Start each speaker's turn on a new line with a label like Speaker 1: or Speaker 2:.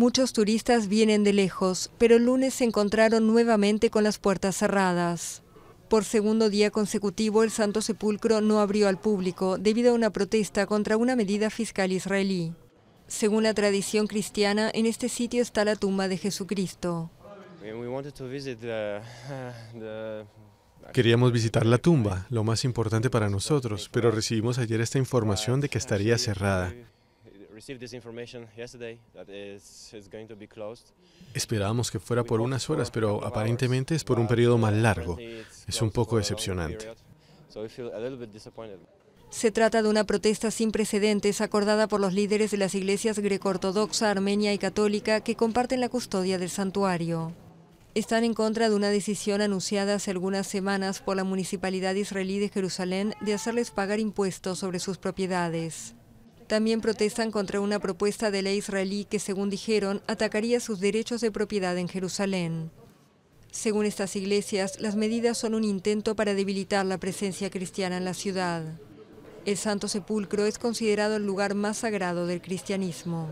Speaker 1: Muchos turistas vienen de lejos, pero el lunes se encontraron nuevamente con las puertas cerradas. Por segundo día consecutivo, el Santo Sepulcro no abrió al público debido a una protesta contra una medida fiscal israelí. Según la tradición cristiana, en este sitio está la tumba de Jesucristo.
Speaker 2: Uh,
Speaker 3: Queríamos visitar la tumba, lo más importante para nosotros, pero recibimos ayer esta información de que estaría cerrada. Esperábamos que fuera por unas horas, pero aparentemente es por un periodo más largo. Es un poco decepcionante.
Speaker 1: Se trata de una protesta sin precedentes acordada por los líderes de las iglesias greco-ortodoxa, armenia y católica que comparten la custodia del santuario. Están en contra de una decisión anunciada hace algunas semanas por la Municipalidad Israelí de Jerusalén de hacerles pagar impuestos sobre sus propiedades. También protestan contra una propuesta de ley israelí que, según dijeron, atacaría sus derechos de propiedad en Jerusalén. Según estas iglesias, las medidas son un intento para debilitar la presencia cristiana en la ciudad. El Santo Sepulcro es considerado el lugar más sagrado del cristianismo.